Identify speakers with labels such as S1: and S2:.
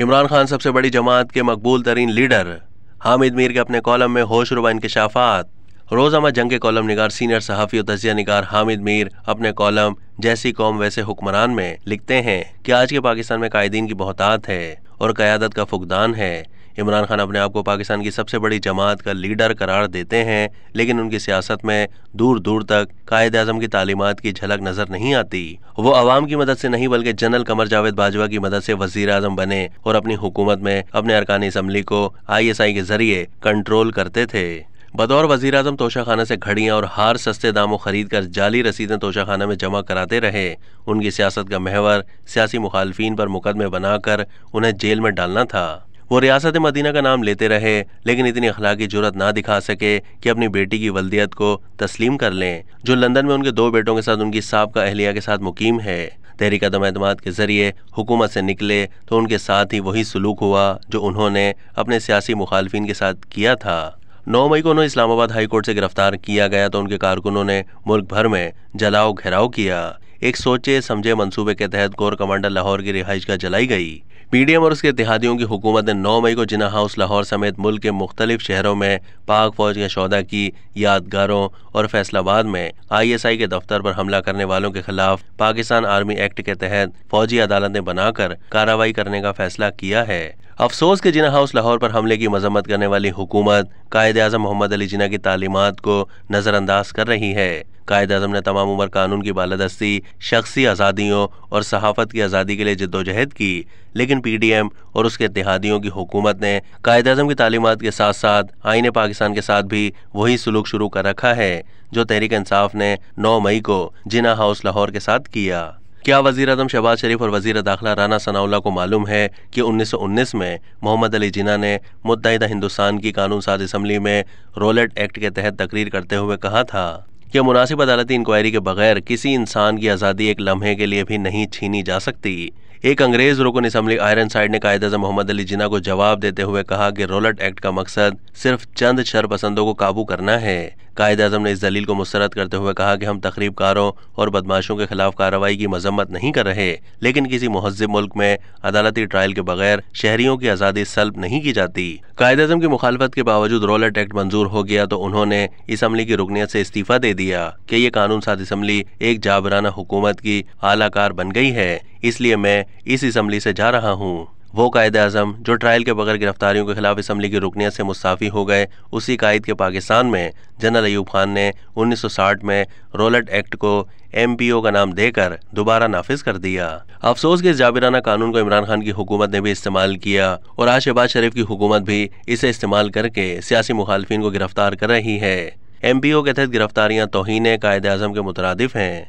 S1: इमरान खान सबसे बड़ी जमात के मकबूल तरीन लीडर हामिद मीर के अपने कॉलम में होश रुबा इंकशाफात रोज़ामा जंग के कॉलम निगार सीनियर सहाफ़ी और तजिया निगार हामिद मीर अपने कॉलम जैसी कौम वैसे हुक्मरान में लिखते हैं कि आज के पाकिस्तान में कायदीन की बहुतात है और क़्यादत का फुकदान है इमरान खान अपने आप को पाकिस्तान की सबसे बड़ी जमात का लीडर करार देते हैं लेकिन उनकी सियासत में दूर दूर तक कायद अजम की तालीमत की झलक नजर नहीं आती वो अवाम की मदद से नहीं बल्कि जनरल कमर जावेद बाजवा की मदद से वजीर आजम बने और अपनी हुकूमत में अपने अरकानी असम्बली को आई के जरिए कंट्रोल करते थे बतौर वजीर अजम तोशाखाना से घड़ियाँ और हार सस्ते दामों खरीद कर जाली रसीदें तोशाखाना में जमा कराते रहे उनकी सियासत का महवर सियासी मुखालफी पर मुकदमे बनाकर उन्हें जेल में डालना था वो रियासत मदीना का नाम लेते रहे लेकिन इतनी अखलाकी जरूरत ना दिखा सके कि अपनी बेटी की वल्दियत को तस्लीम कर लें जो लंदन में उनके दो बेटों के साथ उनकी सबका अहलिया के साथ मुकीम है तहरीक दम अहतमाद के ज़रिए हुकूमत से निकले तो उनके साथ ही वही सलूक हुआ जो उन्होंने अपने सियासी मुखालफी के साथ किया था नौ मई को उन्हें इस्लामाबाद हाई कोर्ट से गिरफ्तार किया गया तो उनके कारकुनों ने मुल्क भर में जलाओ घेराव किया एक सोचे समझे मंसूबे के तहत कोर कमांडर लाहौर की रिहाइश का जलाई गई एम और उसके इतिहादियों की हुकूमत ने नौ मई को जिना हाउस लाहौर समेत मुल्क के मुख्तलिफ शहरों में पाक फौज के शौदा की यादगारों और फैसलाबाद में आई एस आई के दफ्तर पर हमला करने वालों के खिलाफ पाकिस्तान आर्मी एक्ट के तहत फौजी अदालतें बनाकर कार्रवाई करने का फैसला किया है अफसोस के जिना हाउस लाहौर पर हमले की मजम्मत करने वाली हुकूमत कायद अजम मोहम्मद अली जिना की तालीमत को नज़रअंदाज कर रही है कायद अजम ने तमाम उम्र कानून की बालादस्ती शख्सी आज़ादियों और सहाफत की आज़ादी के लिए जद्दोजहद की लेकिन पी डी एम और उसके इतिहादियों की हुकूमत ने कायद अजम की तालीमत के साथ साथ आइन पाकिस्तान के साथ भी वही सलूक शुरू कर रखा है जो तहरीक इंसाफ ने नौ मई को जिना हाउस लाहौर के साथ किया क्या वज़ी अजम शहबाज शरीफ और वज़ी दाखिला राना सनाउल्ला को मालूम है कि 1919 में मोहम्मद अली जिना ने मुतहदा हिंदुस्तान की कानून साज इसम्बली में रोलेट एक्ट के तहत तकरीर करते हुए कहा था कि मुनासिब अदालती इंक्वायरी के बगैर किसी इंसान की आज़ादी एक लम्हे के लिए भी नहीं छीनी जा सकती एक अंग्रेज रुकन इसम्बली आयरन साइड ने कायद अजम मोहम्मद अली जिना को जवाब देते हुए कहा कि रोलट एक्ट का मकसद सिर्फ चंद शरपसंदों को काबू करना है कायद अजम ने इस दलील को मुस्रद करते हुए कहा कि हम तकरीबकारों और बदमाशों के खिलाफ कार्रवाई की मजम्मत नहीं कर रहे लेकिन किसी महजब मुल्क में अदालती ट्रायल के बगैर शहरियों की आज़ादी सल्ब नहीं की जाती कायद अजम की मुखालफत के बावजूद रोलट एक्ट मंजूर हो गया तो उन्होंने इस की रुकनीत से इस्तीफा दे दिया कि ये कानून साज इसम्बली एक जाबराना हुकूमत की आलाकार बन गई है इसलिए मैं इस इसम्बली से जा रहा हूँ वो कायद अजम जो ट्रायल के बगैर गिरफ्तारियों के खिलाफ इसम्बली की रुकनीत से मुस्ताफ़ी हो गए उसी कायद के पाकिस्तान में जनरल अयूब खान ने 1960 में रोलट एक्ट को एम पी ओ का नाम देकर दोबारा नाफिज कर दिया अफसोस के इस जाबिराना कानून को इमरान खान की हुकूमत ने भी इस्तेमाल किया और आज शहबाज शरीफ की हुकूमत भी इसे इस्तेमाल करके सियासी मुखालफी को गिरफ्तार कर रही है एम पी ओ के तहत गिरफ्तारियाँ तोहन कायद अजम के मुतरद हैं